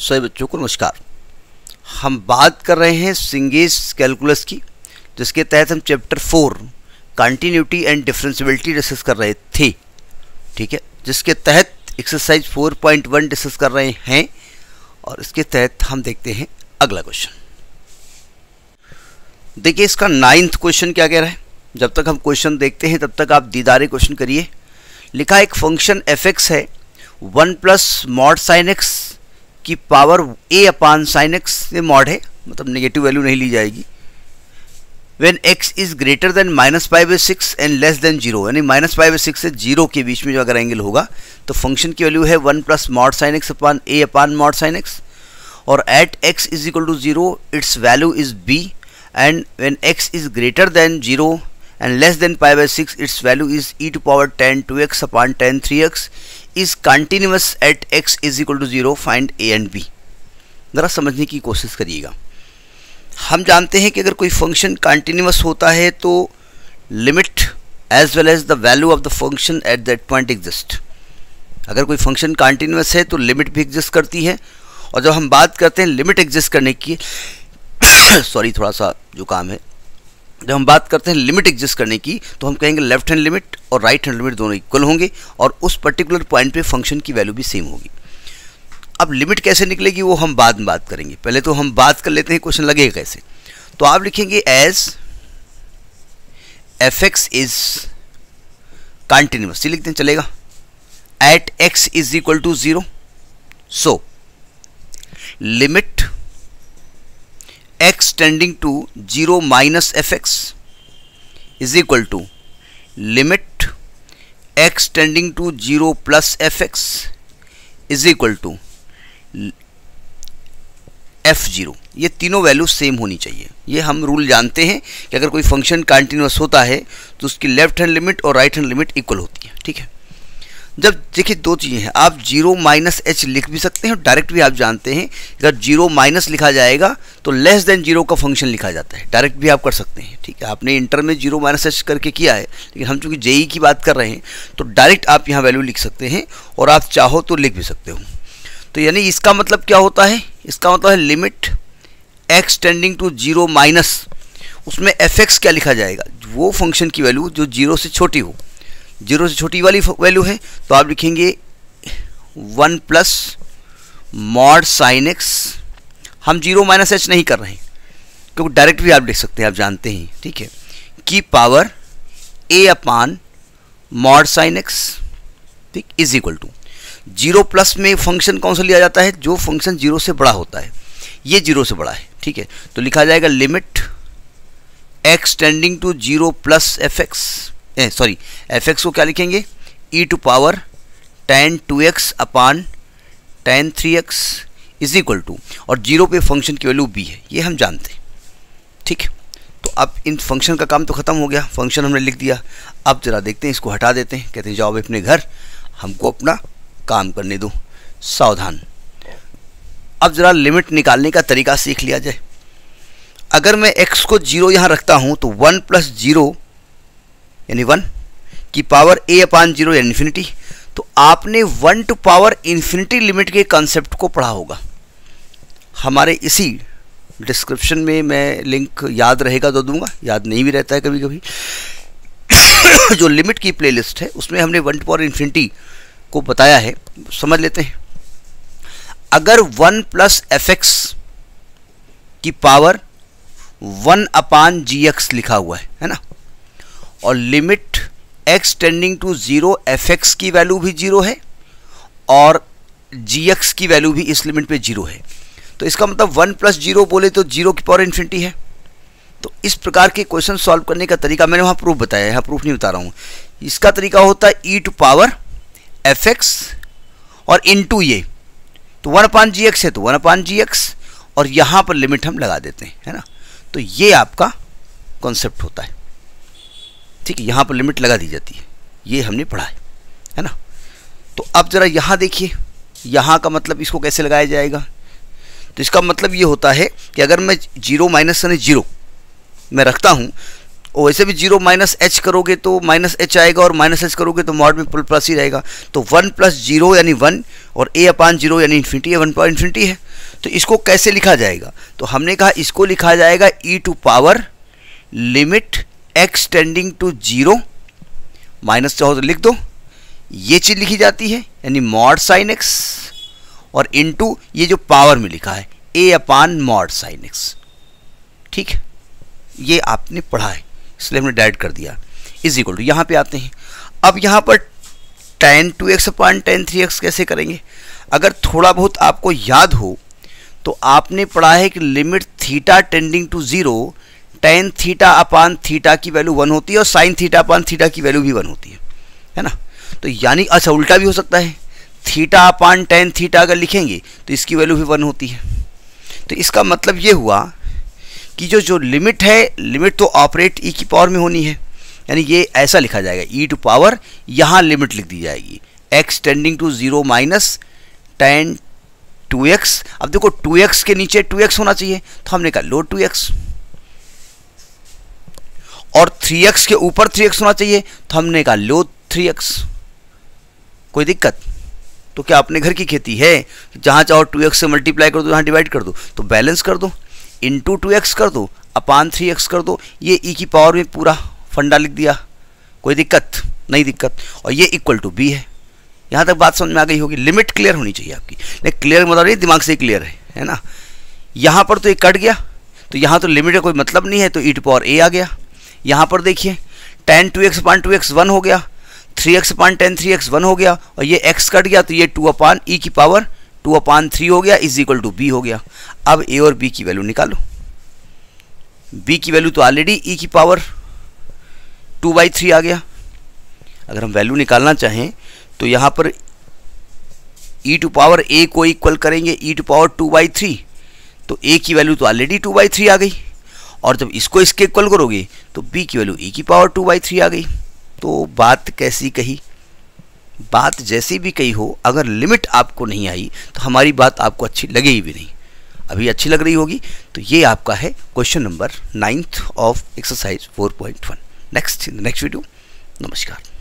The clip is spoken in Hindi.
सभी बच्चों को नमस्कार हम बात कर रहे हैं सिंगेज कैलकुलस की जिसके तहत हम chapter four continuity and differentiability discuss कर रहे थे ठीक है जिसके तहत एक्सरसाइज 4.1 डिस्कस कर रहे हैं और इसके तहत हम देखते हैं अगला क्वेश्चन देखिए इसका नाइन्थ क्वेश्चन क्या कह रहा है जब तक हम क्वेश्चन देखते हैं तब तक आप दीदारे क्वेश्चन करिए लिखा एक फंक्शन एफ है one plus mod sine x की power a upon sine x से मॉड है मतलब नेगेटिव वैल्यू नहीं ली जाएगी when x is greater than minus five by six and less than zero यानी माइनस फाइव बाई सिक्स से जीरो के बीच में जो अगर एंगल होगा तो फंक्शन की वैल्यू है one plus mod sine x upon a upon mod sine x और at x is equal to zero its value is b and when x is greater than zero and less than pi by 6 its value is e to power 10 2x upon 10 3x is continuous at x is equal to 0 find a and b ज़रा समझने की कोशिश करिएगा हम जानते हैं कि अगर कोई फंक्शन कंटिन्यूस होता है तो limit as well as the value of the function at that point exist अगर कोई फंक्शन कंटिन्यूस है तो लिमिट भी एग्जिस्ट करती है और जब हम बात करते हैं लिमिट एग्जिस्ट करने की सॉरी थोड़ा सा जो काम है जब हम बात करते हैं लिमिट एग्जिस्ट करने की तो हम कहेंगे लेफ्ट हैंड लिमिट और राइट हैंड लिमिट दोनों इक्वल होंगे और उस पर्टिकुलर पॉइंट पे फंक्शन की वैल्यू भी सेम होगी अब लिमिट कैसे निकलेगी वो हम बाद में बात करेंगे पहले तो हम बात कर लेते हैं क्वेश्चन लगेगा कैसे तो आप लिखेंगे as f x is continuous ये लिखते हैं चलेगा at x is equal to zero so limit x tending to 0 minus fx is equal to limit x tending to 0 plus fx is equal to F zero ये तीनों वैल्यू सेम होनी चाहिए ये हम रूल जानते हैं कि अगर कोई फंक्शन कंटिन्यूस होता है तो उसकी लेफ्ट हैंड लिमिट और राइट हैंड लिमिट इक्वल होती है ठीक है जब देखिए दो चीज़ें हैं आप जीरो माइनस एच लिख भी सकते हैं डायरेक्ट भी आप जानते हैं अगर जीरो माइनस लिखा जाएगा तो लेस देन जीरो का फंक्शन लिखा जाता है डायरेक्ट भी आप कर सकते हैं ठीक है आपने इंटर में जीरो माइनस एच करके किया है लेकिन हम चूँकि जेई की बात कर रहे हैं तो डायरेक्ट आप यहाँ वैल्यू लिख सकते हैं और आप चाहो तो लिख भी सकते हो तो यानी इसका मतलब क्या होता है इसका मतलब है limit x tending to zero minus उसमें एफ क्या लिखा जाएगा वो फंक्शन की वैल्यू जो जीरो से छोटी हो जीरो से छोटी वाली वैल्यू है तो आप लिखेंगे one plus mod sine x हम जीरो माइनस एच नहीं कर रहे हैं क्योंकि डायरेक्ट भी आप लिख सकते हैं आप जानते हैं ठीक है की power a upon mod sine x ठीक is equal to zero plus में फंक्शन कौन सा लिया जाता है जो फंक्शन जीरो से बड़ा होता है ये जीरो से बड़ा है ठीक है तो लिखा जाएगा limit x tending to zero plus f x sorry f x को क्या लिखेंगे e to power tan two x upon tan three x is equal to और जीरो पे फंक्शन की वैल्यू बी है ये हम जानते हैं ठीक है तो अब इन फंक्शन का काम तो ख़त्म हो गया फंक्शन हमने लिख दिया अब ज़रा देखते हैं इसको हटा देते हैं कहते हैं जाओ अपने घर हमको अपना काम करने दो सावधान अब ज़रा लिमिट निकालने का तरीका सीख लिया जाए अगर मैं x को जीरो यहाँ रखता हूँ तो वन प्लस जीरो यानी वन की पावर ए अपान जीरो यानी इन्फिनिटी तो आपने one to power infinity limit के कॉन्सेप्ट को पढ़ा होगा हमारे इसी डिस्क्रिप्शन में मैं लिंक याद रहेगा तो दूंगा याद नहीं भी रहता है कभी कभी जो लिमिट की प्लेलिस्ट है उसमें हमने वन टू पावर इन्फिनिटी को बताया है समझ लेते हैं अगर वन प्लस एफ एक्स की power one upon g x लिखा हुआ है है ना और limit x tending to zero f x की वैल्यू भी ज़ीरो है और जी एक्स की वैल्यू भी इस लिमिट पे ज़ीरो है तो इसका मतलब वन प्लस जीरो बोले तो जीरो की पावर इन्फिनिटी है तो इस प्रकार के क्वेश्चन सॉल्व करने का तरीका मैंने वहाँ प्रूफ बताया है प्रूफ नहीं बता रहा हूँ इसका तरीका होता है e to power f x और इन टू ये तो वन अपान जी एक्स है तो वन अपान जी एक्स और यहाँ पर लिमिट हम लगा देते हैं है ना तो ये आपका कॉन्सेप्ट होता है ठीक है यहाँ पर लिमिट लगा दी जाती है ये हमने पढ़ा है है ना तो अब ज़रा यहाँ देखिए यहाँ का मतलब इसको कैसे लगाया जाएगा तो इसका मतलब ये होता है कि अगर मैं जीरो माइनस यानी जीरो मैं रखता हूँ और वैसे भी जीरो माइनस एच करोगे तो माइनस एच आएगा और माइनस एच करोगे तो मॉड में प्लस ही रहेगा तो वन प्लस जीरो यानी वन और ए अपान जीरो यानी इन्फिनिटी है वन पॉइंट इन्फिनिटी है तो इसको कैसे लिखा जाएगा तो हमने कहा इसको लिखा जाएगा e to power limit x tending to zero minus चाहो तो लिख दो ये चीज़ लिखी जाती है यानी मॉड साइन एक्स और इनटू ये जो पावर में लिखा है a upon mod sine x ठीक है ये आपने पढ़ा है इसलिए हमने डायरेक्ट कर दिया इज इक्वल टू यहाँ पे आते हैं अब यहाँ पर tan two x upon tan three x कैसे करेंगे अगर थोड़ा बहुत आपको याद हो तो आपने पढ़ा है कि limit theta tending to zero tan theta upon theta की वैल्यू वन होती है और साइन थीटा अपान थीटा की वैल्यू भी वन होती है है ना तो यानी अच्छा उल्टा भी हो सकता है थीटा अपान टेन थीटा अगर लिखेंगे तो इसकी वैल्यू भी वन होती है तो इसका मतलब ये हुआ कि जो जो लिमिट है लिमिट तो ऑपरेट ई e की पावर में होनी है यानी ये ऐसा लिखा जाएगा ई टू पावर यहाँ लिमिट लिख दी जाएगी x tending to zero minus tan two x अब देखो टू एक्स के नीचे टू एक्स होना चाहिए तो हमने कहा लो टू एक्स थ्री एक्स के ऊपर थ्री एक्स होना चाहिए तो हमने कहा लो थ्री एक्स कोई दिक्कत तो क्या अपने घर की खेती है जहाँ चाहो टू एक्स से मल्टीप्लाई कर दो जहाँ डिवाइड कर दो तो बैलेंस कर दो इंटू टू एक्स कर दो अपान थ्री एक्स कर दो ये ई e की पावर में पूरा फंडा लिख दिया कोई दिक्कत नहीं दिक्कत और ये इक्वल टू बी है यहाँ तक बात समझ में आ गई होगी लिमिट क्लियर होनी चाहिए आपकी नहीं क्लियर मतलब नहीं दिमाग से क्लियर है है ना यहाँ पर तो ये कट गया तो यहाँ तो लिमिट का कोई मतलब नहीं है तो ई टू पावर ए आ गया यहाँ पर देखिए tan two x upon two x one हो गया three x upon tan three x one हो गया और ये एक्स कट गया तो ये टू अपान ई की पावर टू अपान थ्री हो गया इज इक्वल टू बी हो गया अब ए और बी की वैल्यू निकालो बी की वैल्यू तो ऑलरेडी ई e की पावर टू बाई थ्री आ गया अगर हम वैल्यू निकालना चाहें तो यहाँ पर ई टू पावर ए को इक्वल करेंगे e to power two by three तो ए की वैल्यू तो ऑलरेडी टू बाई थ्री आ गई और जब इसको इसके इक्वल करोगे तो बी की वैल्यू ई की पावर टू बाई थ्री आ गई तो बात कैसी कही बात जैसी भी कही हो अगर लिमिट आपको नहीं आई तो हमारी बात आपको अच्छी लगेगी भी नहीं अभी अच्छी लग रही होगी तो ये आपका है question number ninth of exercise 4.1 next in next video नमस्कार